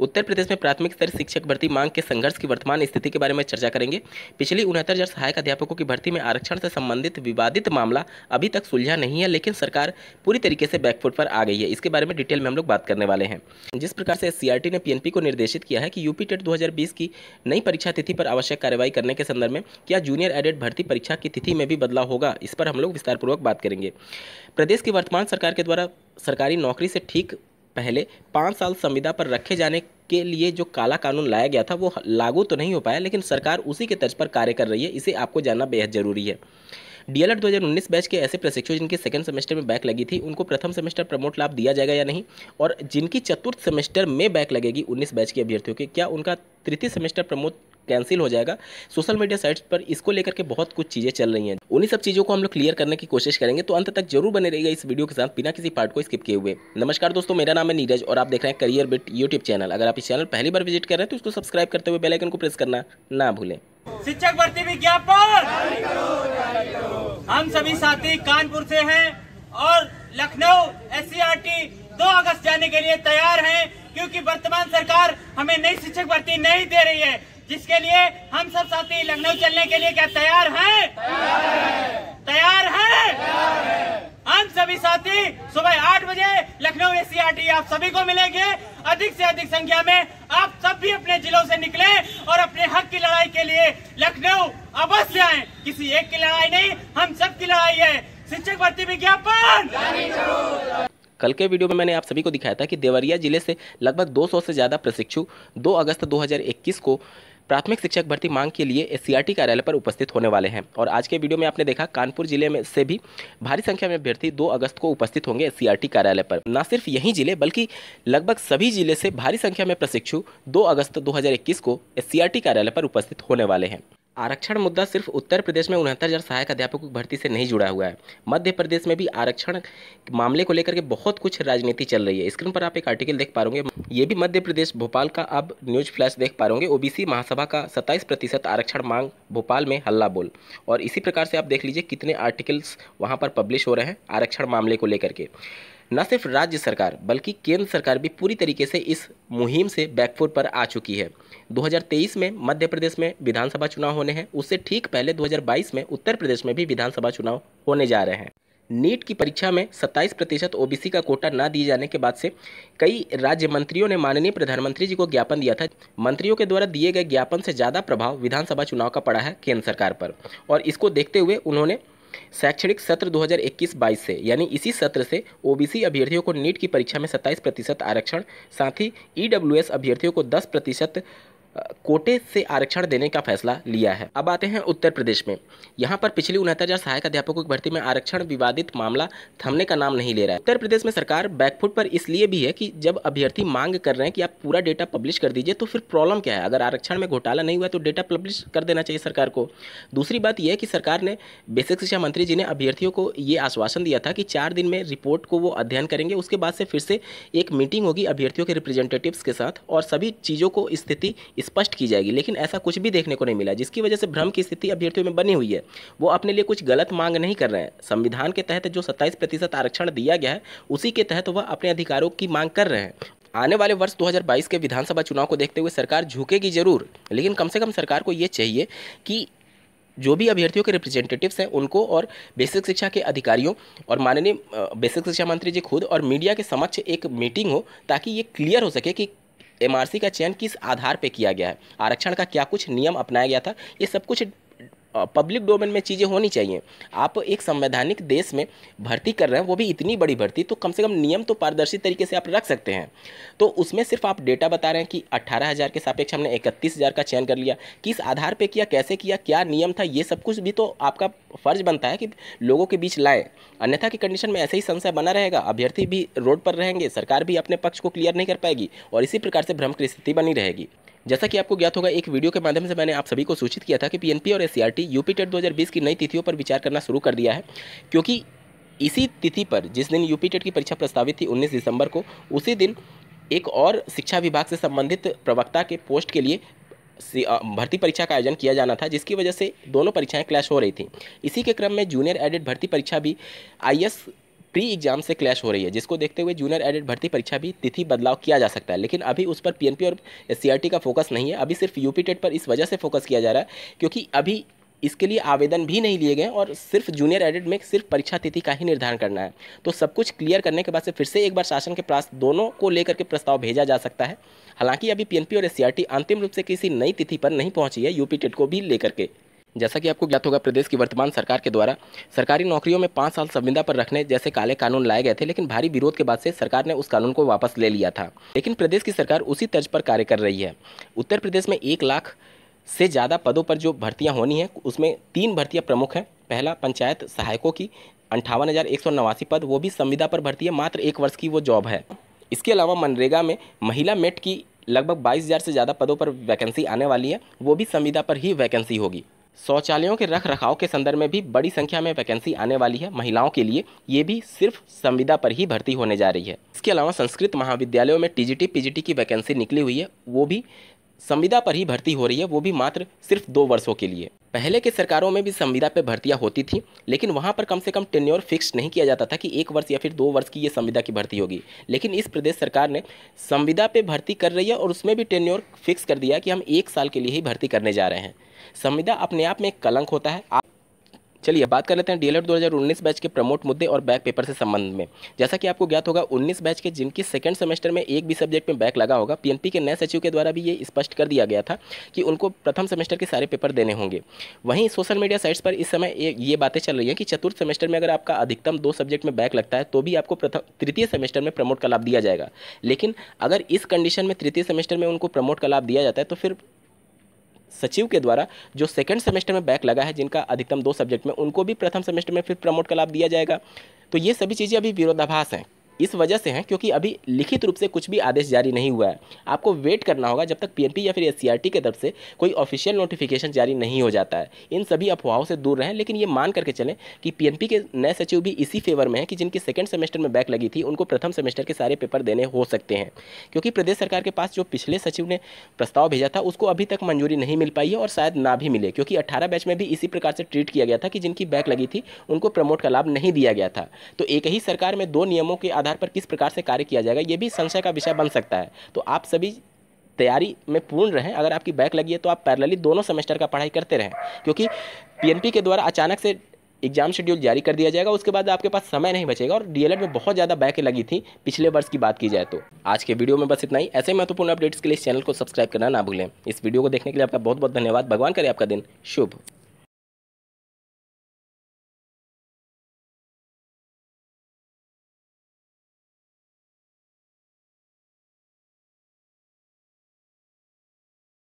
उत्तर प्रदेश में प्राथमिक स्तर शिक्षक भर्ती मांग के संघर्ष की वर्तमान स्थिति के बारे में चर्चा करेंगे पिछली उनहत्तर हजार सहायक अध्यापकों की भर्ती में आरक्षण से संबंधित विवादित मामला अभी तक सुलझा नहीं है लेकिन सरकार पूरी तरीके से बैकफुट पर आ गई है इसके बारे में डिटेल में हम लोग बात करने वाले हैं जिस प्रकार से सीआरटी ने पीएनपी को निर्देशित किया है कि यूपी टेट दो की नई परीक्षा तिथि पर आवश्यक कार्यवाही करने के संदर्भ में क्या जूनियर एडेड भर्ती परीक्षा की तिथि में भी बदलाव होगा इस पर हम लोग विस्तारपूर्वक बात करेंगे प्रदेश की वर्तमान सरकार के द्वारा सरकारी नौकरी से ठीक पहले पाँच साल संविदा पर रखे जाने के लिए जो काला कानून लाया गया था वो लागू तो नहीं हो पाया लेकिन सरकार उसी के तर्ज पर कार्य कर रही है इसे आपको जानना बेहद जरूरी है डीएलएड 2019 बैच के ऐसे प्रशिक्षु जिनके सेकंड सेमेस्टर में बैक लगी थी उनको प्रथम सेमेस्टर प्रमोट लाभ दिया जाएगा या नहीं और जिनकी चतुर्थ सेमेस्टर में बैक लगेगी 19 बैच के अभ्यर्थियों के क्या उनका तृतीय सेमेस्टर प्रमोट कैंसिल हो जाएगा सोशल मीडिया साइट्स पर इसको लेकर के बहुत कुछ चीज़ें चल रही हैं उन्हीं सब चीज़ों को हम लोग क्लियर करने की कोशिश करेंगे तो अंत तक जरूर बने रहिएगा इस वीडियो के साथ बिना किसी पार्ट को स्किप किए हुए नमस्कार दोस्तों मेरा नाम है नीरज और आप देख रहे हैं करियर बिट यूट्यूब चैनल अगर आप इस चैनल पहली बार विजिट कर रहे हैं तो उसको सब्सक्राइब करते हुए बेलाइकन को प्रेस करना ना भूलें शिक्षक भर्ती विज्ञापन हम सभी साथी कानपुर से हैं और लखनऊ एस e दो अगस्त जाने के लिए तैयार हैं क्योंकि वर्तमान सरकार हमें नई शिक्षक भर्ती नहीं दे रही है जिसके लिए हम सब साथी लखनऊ चलने के लिए क्या तैयार हैं? तैयार हैं? हम सभी साथी सुबह आठ बजे लखनऊ एसीआरटी आप सभी को मिलेंगे अधिक से अधिक संख्या में आप सब भी अपने जिलों से निकले और अपने हक की लड़ाई के लिए लखनऊ अवश्य आए किसी एक की लड़ाई नहीं हम सब की लड़ाई है शिक्षक भर्ती विज्ञापन कल के वीडियो में मैंने आप सभी को दिखाया था कि देवरिया जिले से लगभग 200 से ज़्यादा प्रशिक्षु 2 अगस्त 2021 को प्राथमिक शिक्षक भर्ती मांग के लिए एस कार्यालय पर उपस्थित होने वाले हैं और आज के वीडियो में आपने देखा कानपुर जिले में से भी भारी संख्या में अभ्यर्थी दो अगस्त को उपस्थित होंगे एस कार्यालय पर न सिर्फ यही जिले बल्कि लगभग सभी जिले से भारी संख्या में प्रशिक्षु दो अगस्त दो को एस कार्यालय पर उपस्थित होने वाले हैं आरक्षण मुद्दा सिर्फ उत्तर प्रदेश में उनहत्तर हज़ार सहायक अध्यापकों की भर्ती से नहीं जुड़ा हुआ है मध्य प्रदेश में भी आरक्षण मामले को लेकर के बहुत कुछ राजनीति चल रही है स्क्रीन पर आप एक आर्टिकल देख पा रहे ये भी मध्य प्रदेश भोपाल का अब न्यूज फ्लैश देख पा रहे ओबीसी महासभा का सत्ताईस प्रतिशत आरक्षण मांग भोपाल में हल्ला बोल और इसी प्रकार से आप देख लीजिए कितने आर्टिकल्स वहाँ पर पब्लिश हो रहे हैं आरक्षण मामले को लेकर के न सिर्फ राज्य सरकार बल्कि केंद्र सरकार भी पूरी तरीके से इस मुहिम से बैकफुट पर आ चुकी है 2023 में मध्य प्रदेश में विधानसभा चुनाव होने हैं उससे ठीक पहले 2022 में उत्तर प्रदेश में भी विधानसभा चुनाव होने जा रहे हैं नीट की परीक्षा में 27 प्रतिशत ओबीसी का कोटा न दिए जाने के बाद से कई राज्य मंत्रियों ने माननीय प्रधानमंत्री जी को ज्ञापन दिया था मंत्रियों के द्वारा दिए गए ज्ञापन से ज़्यादा प्रभाव विधानसभा चुनाव का पड़ा है केंद्र सरकार पर और इसको देखते हुए उन्होंने शैक्षणिक सत्र 2021-22 से यानी इसी सत्र से ओबीसी अभ्यर्थियों को नीट की परीक्षा में 27 प्रतिशत आरक्षण साथ ही ईडब्ल्यूएस अभ्यर्थियों को 10 प्रतिशत कोटे से आरक्षण देने का फैसला लिया है अब आते हैं उत्तर प्रदेश में यहाँ पर पिछली उनहत्तर हजार सहायक अध्यापकों की भर्ती में आरक्षण विवादित मामला थमने का नाम नहीं ले रहा है उत्तर प्रदेश में सरकार बैकफुट पर इसलिए भी है कि जब अभ्यर्थी मांग कर रहे हैं कि आप पूरा डेटा पब्लिश कर दीजिए तो फिर प्रॉब्लम क्या है अगर आरक्षण में घोटाला नहीं हुआ तो डेटा पब्लिश कर देना चाहिए सरकार को दूसरी बात यह है कि सरकार ने बेसिक शिक्षा मंत्री जी ने अभ्यर्थियों को ये आश्वासन दिया था कि चार दिन में रिपोर्ट को वो अध्ययन करेंगे उसके बाद से फिर से एक मीटिंग होगी अभ्यर्थियों के रिप्रेजेंटेटिव्स के साथ और सभी चीज़ों को स्थिति स्पष्ट की जाएगी लेकिन ऐसा कुछ भी देखने को नहीं मिला जिसकी वजह से भ्रम की स्थिति अभ्यर्थियों में बनी हुई है वो अपने लिए कुछ गलत मांग नहीं कर रहे हैं संविधान के तहत जो सत्ताईस प्रतिशत आरक्षण दिया गया है उसी के तहत वह अपने अधिकारों की मांग कर रहे हैं आने वाले वर्ष 2022 के विधानसभा चुनाव को देखते हुए सरकार झुकेगी जरूर लेकिन कम से कम सरकार को ये चाहिए कि जो भी अभ्यर्थियों के रिप्रेजेंटेटिव्स हैं उनको और बेसिक शिक्षा के अधिकारियों और माननीय बेसिक शिक्षा मंत्री जी खुद और मीडिया के समक्ष एक मीटिंग हो ताकि ये क्लियर हो सके कि एमआरसी का चयन किस आधार पर किया गया है आरक्षण का क्या कुछ नियम अपनाया गया था ये सब कुछ पब्लिक डोमेन में चीज़ें होनी चाहिए आप एक संवैधानिक देश में भर्ती कर रहे हैं वो भी इतनी बड़ी भर्ती तो कम से कम नियम तो पारदर्शी तरीके से आप रख सकते हैं तो उसमें सिर्फ आप डेटा बता रहे हैं कि अट्ठारह हज़ार के सापेक्ष हमने इकतीस हज़ार का चयन कर लिया किस आधार पर किया कैसे किया क्या नियम था ये सब कुछ भी तो आपका फर्ज बनता है कि लोगों के बीच लाएँ अन्यथा की कंडीशन में ऐसे ही संशय बना रहेगा अभ्यर्थी भी रोड पर रहेंगे सरकार भी अपने पक्ष को क्लियर नहीं कर पाएगी और इसी प्रकार से भ्रम की स्थिति बनी रहेगी जैसा कि आपको ज्ञात होगा एक वीडियो के माध्यम से मैंने आप सभी को सूचित किया था कि पीएनपी और एससीआरटी यूपी टेट 2020 की नई तिथियों पर विचार करना शुरू कर दिया है क्योंकि इसी तिथि पर जिस दिन यूपी टेट e की परीक्षा प्रस्तावित थी 19 दिसंबर को उसी दिन एक और शिक्षा विभाग से संबंधित प्रवक्ता के पोस्ट के लिए भर्ती परीक्षा का आयोजन किया जाना था जिसकी वजह से दोनों परीक्षाएं क्लैश हो रही थी इसी के क्रम में जूनियर एडिट भर्ती परीक्षा भी आई प्री एग्जाम से क्लैश हो रही है जिसको देखते हुए जूनियर एडिट भर्ती परीक्षा भी तिथि बदलाव किया जा सकता है लेकिन अभी उस पर पीएनपी और एस का फोकस नहीं है अभी सिर्फ यूपी टेट e पर इस वजह से फोकस किया जा रहा है क्योंकि अभी इसके लिए आवेदन भी नहीं लिए गए और सिर्फ जूनियर एडिट में सिर्फ परीक्षा तिथि का ही निर्धारण करना है तो सब कुछ क्लियर करने के बाद से फिर से एक बार शासन के पास दोनों को लेकर के प्रस्ताव भेजा जा सकता है हालांकि अभी पीएनपी और एस अंतिम रूप से किसी नई तिथि पर नहीं पहुंची है यूपी टेट e को भी लेकर के जैसा कि आपको ज्ञात होगा प्रदेश की वर्तमान सरकार के द्वारा सरकारी नौकरियों में पाँच साल संविदा पर रखने जैसे काले कानून लाए गए थे लेकिन भारी विरोध के बाद से सरकार ने उस कानून को वापस ले लिया था लेकिन प्रदेश की सरकार उसी तर्ज पर कार्य कर रही है उत्तर प्रदेश में एक लाख से ज़्यादा पदों पर जो भर्तियाँ होनी हैं उसमें तीन भर्तियाँ प्रमुख हैं पहला पंचायत सहायकों की अंठावन हज़ार एक सौ नवासी पद वो भी संविदा पर भर्ती है मात्र एक वर्ष की वो जॉब है इसके अलावा मनरेगा में महिला मेट की लगभग बाईस हज़ार से ज़्यादा पदों पर वैकेंसी आने वाली है वो भी संविदा पर ही वैकेंसी होगी शौचालयों के रख रखाव के संदर्भ में भी बड़ी संख्या में वैकेंसी आने वाली है महिलाओं के लिए ये भी सिर्फ संविदा पर ही भर्ती होने जा रही है इसके अलावा संस्कृत महाविद्यालयों में टीजीटी पीजीटी की वैकेंसी निकली हुई है वो भी संविदा पर ही भर्ती हो रही है वो भी मात्र सिर्फ दो वर्षों के लिए पहले के सरकारों में भी संविदा पे भर्तियां होती थी लेकिन वहाँ पर कम से कम टेन्योर फिक्स नहीं किया जाता था कि एक वर्ष या फिर दो वर्ष की ये संविदा की भर्ती होगी लेकिन इस प्रदेश सरकार ने संविदा पे भर्ती कर रही है और उसमें भी टेन्योर फिक्स कर दिया कि हम एक साल के लिए ही भर्ती करने जा रहे हैं संविदा अपने आप में एक कलंक होता है आप चलिए बात कर लेते हैं डीएलएड 2019 बैच के प्रमोट मुद्दे और बैक पेपर से संबंध में जैसा कि आपको ज्ञात होगा 19 बैच के जिनकी सेकंड सेमेस्टर में एक भी सब्जेक्ट में बैक लगा होगा पीएनपी के नए सचिव के द्वारा भी ये स्पष्ट कर दिया गया था कि उनको प्रथम सेमेस्टर के सारे पेपर देने होंगे वहीं सोशल मीडिया साइट्स पर इस समय ये बातें चल रही हैं कि चतुर्थ सेमेस्टर में अगर आपका अधिकतम दो सब्जेक्ट में बैक लगता है तो भी आपको प्रथम तृतीय सेमेस्टर में प्रमोट का लाभ दिया जाएगा लेकिन अगर इस कंडीशन में तृतीय सेमेस्टर में उनको प्रमोट का लाभ दिया जाता है तो फिर सचिव के द्वारा जो सेकेंड सेमेस्टर में बैक लगा है जिनका अधिकतम दो सब्जेक्ट में उनको भी प्रथम सेमेस्टर में फिर प्रमोट का लाभ दिया जाएगा तो ये सभी चीज़ें अभी विरोधाभास हैं इस वजह से हैं क्योंकि अभी लिखित रूप से कुछ भी आदेश जारी नहीं हुआ है आपको वेट करना होगा जब तक पीएनपी या फिर एस की तरफ से कोई ऑफिशियल नोटिफिकेशन जारी नहीं हो जाता है इन सभी अफवाहों से दूर रहें लेकिन ये मान करके चलें कि पीएनपी के नए सचिव भी इसी फेवर में हैं कि जिनकी सेकेंड सेमेस्टर में बैक लगी थी उनको प्रथम सेमेस्टर के सारे पेपर देने हो सकते हैं क्योंकि प्रदेश सरकार के पास जो पिछले सचिव ने प्रस्ताव भेजा था उसको अभी तक मंजूरी नहीं मिल पाई है और शायद ना भी मिले क्योंकि अट्ठारह बैच में भी इसी प्रकार से ट्रीट किया गया था कि जिनकी बैक लगी थी उनको प्रमोट का लाभ नहीं दिया गया था तो एक ही सरकार में दो नियमों के आधार पर किस प्रकार से कार्य किया जाएगा ये भी संशय का विषय बन सकता है तो आप सभी तैयारी में पूर्ण रहें अगर आपकी बैक लगी है तो आप पैरलली दोनों सेमेस्टर का पढ़ाई करते रहें क्योंकि पीएनपी के द्वारा अचानक से एग्जाम शेड्यूल जारी कर दिया जाएगा उसके बाद आपके पास समय नहीं बचेगा और डीएलएड में बहुत ज़्यादा बैक लगी थी पिछले वर्ष की बात की जाए तो आज के वीडियो में बस इतना ही ऐसे महत्वपूर्ण अपडेट्स के लिए इस चैनल को सब्सक्राइब करना ना भूलें इस वीडियो को देखने के लिए आपका बहुत बहुत धन्यवाद भगवान करे आपका दिन शुभ